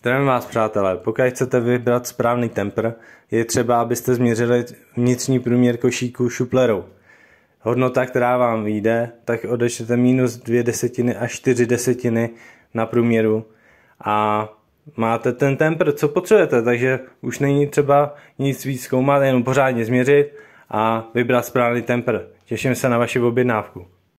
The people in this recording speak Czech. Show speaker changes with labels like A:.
A: Zdravím vás, přátelé. Pokud chcete vybrat správný temper, je třeba, abyste změřili vnitřní průměr košíku šuplerou. Hodnota, která vám vyjde, tak odečtete minus dvě desetiny až čtyři desetiny na průměru a máte ten temper, co potřebujete, takže už není třeba nic víc zkoumat, jenom pořádně změřit a vybrat správný temper. Těším se na vaši objednávku.